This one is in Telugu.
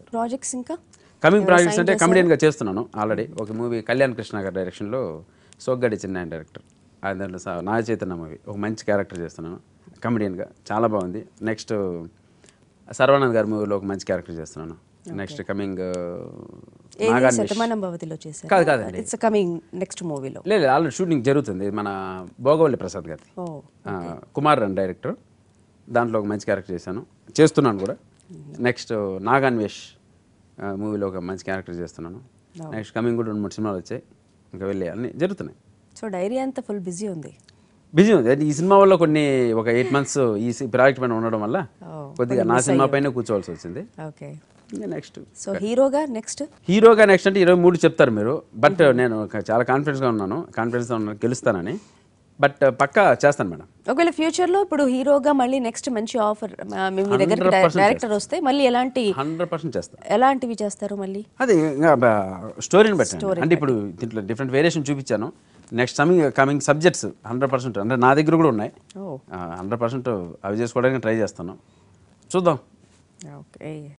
చేస్తారు ప్రాజెక్ట్స్ ఇంకా కమింగ్ ప్రాజెక్ట్స్ అంటే కమెడియన్గా చేస్తున్నాను ఆల్రెడీ ఒక మూవీ కళ్యాణ్ కృష్ణ గారి డైరెక్షన్లో సోగ్గడి చిన్న డైరెక్టర్ దాంట్లో నా చైతన్య మూవీ ఒక మంచి క్యారెక్టర్ చేస్తున్నాను కమెడియన్గా చాలా బాగుంది నెక్స్ట్ సర్వానంద్ గారి మూవీలో ఒక మంచి క్యారెక్టర్ చేస్తున్నాను uh, నెక్స్ట్ కమింగ్ కాదు కమింగ్ నెక్స్ట్ మూవీలో లేదు ఆల్రెడీ షూటింగ్ జరుగుతుంది మన భోగవల్లి ప్రసాద్ గారి కుమార్ రన్ డైరెక్టర్ దాంట్లో ఒక మంచి క్యారెక్టర్ చేశాను చేస్తున్నాను కూడా నెక్స్ట్ నాగాన్వేష్ మూవీలో ఒక మంచి క్యారెక్టర్ చేస్తున్నాను నెక్స్ట్ కమింగ్ కూడా రెండు మూడు సినిమాలు వచ్చాయి ఇంకా వెళ్ళే అన్నీ జరుగుతున్నాయి సో డైరీ అంతా ఫుల్ బిజీ ఉంది బిజీ ఉంది ఈ సినిమా వల్ల కొన్ని ఒక ఎయిట్ మంత్స్ ఈ ప్రాజెక్ట్ పైన ఉండడం వల్ల కొద్దిగా నా సినిమా పైన కూర్చోవాల్సి వచ్చింది ఓకే నెక్స్ట్ సో హీరోగా నెక్స్ట్ హీరోగా నెక్స్ట్ అంటే ఇరవై మూడు చెప్తారు మీరు బట్ నేను చాలా కాన్ఫిడెన్స్గా ఉన్నాను కాన్ఫిడెన్స్గా ఉన్నాను గెలుస్తానని బట్ పక్కా చేస్తాను మేడం ఒకవేళ ఫ్యూచర్ లో ఇప్పుడు హీరోగా మళ్ళీ నెక్స్ట్ మంచి ఆఫర్ మీ దగ్గర డైరెక్టర్ వస్తే మళ్ళీ ఎలాంటి హండ్రెడ్ పర్సెంట్ చేస్తారు ఎలాంటివి చేస్తారు మళ్ళీ అది స్టోరీని బట్టి అంటే ఇప్పుడు దీంట్లో డిఫరెంట్ వేరియేషన్ చూపించాను next coming coming subjects hundred percent అంటే నా దగ్గర కూడా ఉన్నాయి హండ్రెడ్ పర్సెంట్ అవి చేసుకోవడానికి ట్రై చేస్తాను చూద్దాం ఓకే